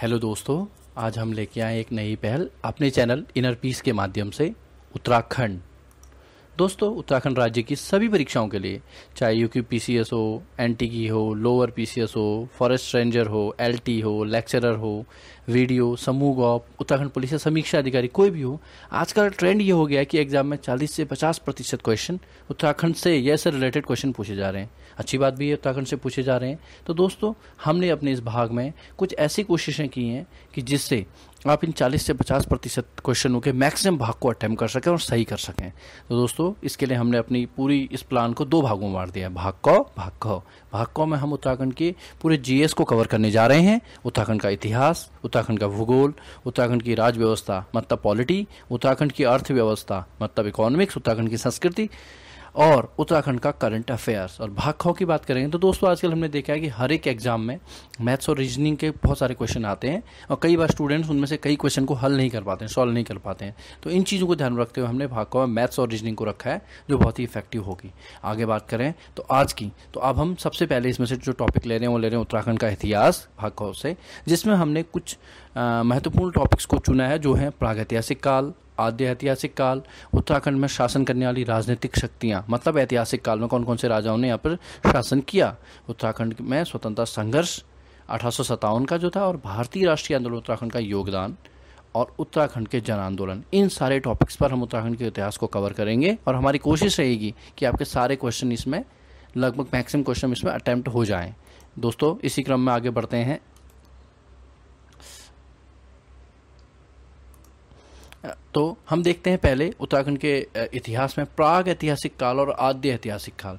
hello दोस्तों आज हम लेके आए एक नई पहल अपने चैनल इनर पीस के माध्यम से उत्तराखंड दोस्तों उत्तराखंड राज्य की सभी परीक्षाओं के लिए चाहे U Q P C S हो एन टी की हो लोअर पी सी एस हो फॉरेस्ट रेंजर हो एल टी हो लेक्चरर हो वीडियो समूह गॉप उत्तराखंड पुलिस या समीक्षा अधिकारी कोई भी हो आजकल ट्रेंड ये हो गया कि एग्जाम में चालीस से पचास प्रतिशत क्वेश्चन उत्तराखंड से ये से रिलेटेड क्वेश्चन पूछे जा रहे हैं अच्छी बात भी है उत्तराखंड से पूछे जा रहे हैं तो दोस्तों हमने अपने इस भाग में कुछ ऐसी कोशिशें की हैं कि जिससे आप इन 40 से 50 प्रतिशत क्वेश्चनों के मैक्सिमम भाग को अटैम्प कर सकें और सही कर सकें तो दोस्तों इसके लिए हमने अपनी पूरी इस प्लान को दो भागों में बांट दिया है भाग कौ भाग कौ भाग कौ में हम उत्तराखंड के पूरे जीएस को कवर करने जा रहे हैं उत्तराखंड का इतिहास उत्तराखंड का भूगोल उत्तराखंड की राज्य व्यवस्था मतलब पॉलिटी उत्तराखंड की अर्थव्यवस्था मतलब इकोनॉमिक्स उत्तराखंड की संस्कृति और उत्तराखंड का करंट अफेयर्स और भाग की बात करेंगे तो दोस्तों आजकल हमने देखा है कि हर एक एग्जाम में मैथ्स और रीजनिंग के बहुत सारे क्वेश्चन आते हैं और कई बार स्टूडेंट्स उनमें से कई क्वेश्चन को हल नहीं कर पाते हैं सॉल्व नहीं कर पाते हैं तो इन चीज़ों को ध्यान रखते हुए हमने भाग में मैथ्स और रीजनिंग को रखा है जो बहुत ही इफेक्टिव होगी आगे बात करें तो आज की तो अब हम सबसे पहले इसमें से जो टॉपिक ले रहे हैं वो ले रहे हैं उत्तराखंड का इतिहास भाग से जिसमें हमने कुछ महत्वपूर्ण टॉपिक्स को चुना है जो है प्रागैतिहासिक काल आद्य ऐतिहासिक काल उत्तराखंड में शासन करने वाली राजनीतिक शक्तियाँ मतलब ऐतिहासिक काल में कौन कौन से राजाओं ने यहाँ पर शासन किया उत्तराखंड में स्वतंत्रता संघर्ष अठारह का जो था और भारतीय राष्ट्रीय आंदोलन उत्तराखंड का योगदान और उत्तराखंड के जन आंदोलन इन सारे टॉपिक्स पर हम उत्तराखंड के इतिहास को कवर करेंगे और हमारी कोशिश रहेगी कि आपके सारे क्वेश्चन इसमें लगभग मैक्सिमम क्वेश्चन इसमें अटैम्प्ट हो जाएं दोस्तों इसी क्रम में आगे बढ़ते हैं तो हम देखते हैं पहले उत्तराखंड के इतिहास में प्राग ऐतिहासिक काल और आद्य ऐतिहासिक काल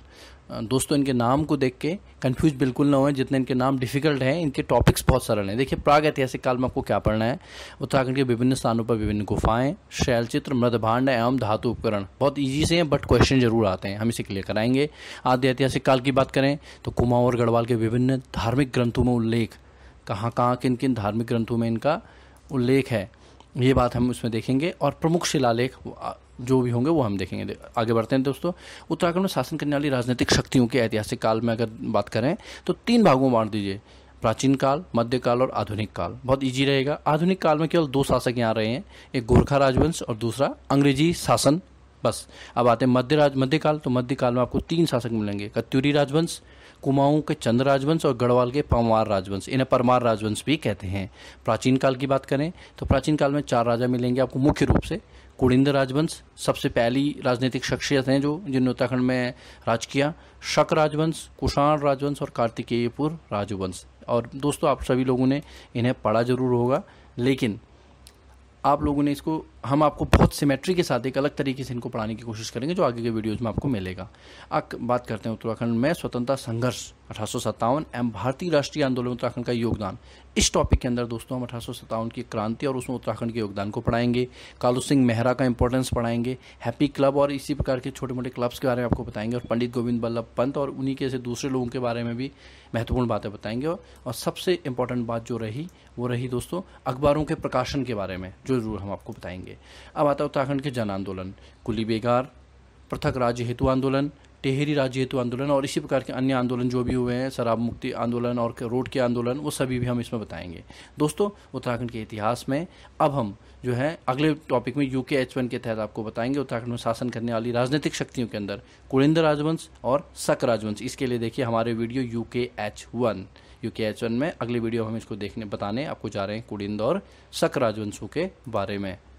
दोस्तों इनके नाम को देख के कन्फ्यूज बिल्कुल ना हो जितने इनके नाम डिफिकल्ट हैं इनके टॉपिक्स बहुत सरल हैं देखिए प्राग ऐतिहासिक काल में आपको क्या पढ़ना है उत्तराखंड के विभिन्न स्थानों पर विभिन्न गुफाएं शैलचित्र मृदभांड एवं धातु उपकरण बहुत ईजी से हैं बट क्वेश्चन जरूर आते हैं हम इसे क्लियर कराएंगे आद्य ऐतिहासिक काल की बात करें तो कुमाऊं और गढ़वाल के विभिन्न धार्मिक ग्रंथों में उल्लेख कहाँ कहाँ किन किन धार्मिक ग्रंथों में इनका उल्लेख है ये बात हम उसमें देखेंगे और प्रमुख शिलालेख जो भी होंगे वो हम देखेंगे आगे बढ़ते हैं दोस्तों उत्तराखंड में शासन करने वाली राजनीतिक शक्तियों के ऐतिहासिक काल में अगर बात करें तो तीन भागों में बांट दीजिए प्राचीन काल मध्यकाल और आधुनिक काल बहुत इजी रहेगा आधुनिक काल में केवल दो शासक यहाँ रहे हैं एक गोरखा राजवंश और दूसरा अंग्रेजी शासन बस अब आते हैं मध्य राज मध्यकाल तो मध्यकाल में आपको तीन शासक मिलेंगे कत्यूरी राजवंश कुमाऊं के चंद्र राजवंश और गढ़वाल के पंवार राजवंश इन्हें परमार राजवंश भी कहते हैं प्राचीन काल की बात करें तो प्राचीन काल में चार राजा मिलेंगे आपको मुख्य रूप से कुड़िंद राजवंश सबसे पहली राजनीतिक शख्सियत हैं जो जिन्होंने उत्तराखंड में राज किया शक राजवंश कुषाण राजवंश और कार्तिकेयपुर राजवंश और दोस्तों आप सभी लोगों ने इन्हें पढ़ा जरूर होगा लेकिन आप लोगों ने इसको हम आपको बहुत सिमेट्री के साथ एक अलग तरीके से इनको पढ़ाने की कोशिश करेंगे जो आगे के वीडियोज़ में आपको मिलेगा अब बात करते हैं उत्तराखंड में स्वतंत्रता संघर्ष अठारह एवं भारतीय राष्ट्रीय आंदोलन उत्तराखंड का योगदान इस टॉपिक के अंदर दोस्तों हम अठारह की क्रांति और उसमें उत्तराखंड के योगदान को पढ़ाएंगे कालू सिंह मेहरा का इंपॉर्टेंस पढ़ाएंगे हैप्पी क्लब और इसी प्रकार के छोटे मोटे क्लब्स के बारे में आपको बताएंगे और पंडित गोविंद बल्लभ पंत और उन्हीं के दूसरे लोगों के बारे में भी महत्वपूर्ण बातें बताएंगे और सबसे इंपॉर्टेंट बात जो रही वो रही दोस्तों अखबारों के प्रकाशन के बारे में ज़रूर हम आपको बताएंगे अब आता है उत्तराखंड के जन आंदोलन कुली बेगार पृथक राज्य हेतु आंदोलन टेहरी राज्य हेतु आंदोलन और इसी प्रकार के अन्य आंदोलन जो भी हुए हैं शराब मुक्ति आंदोलन और रोड के आंदोलन वो सभी भी हम इसमें बताएंगे दोस्तों उत्तराखंड के इतिहास में अब हम जो है अगले टॉपिक में यूके एच वन के तहत आपको बताएंगे उत्तराखंड में शासन करने वाली राजनीतिक शक्तियों के अंदर कुड़िंदर राजवंश और सक राजवंश इसके लिए देखिए हमारे video UK H one U K H में अगली वीडियो हम इसको देखने बताने आपको जा रहे हैं कुड़िंदौर सक राजवंशों के बारे में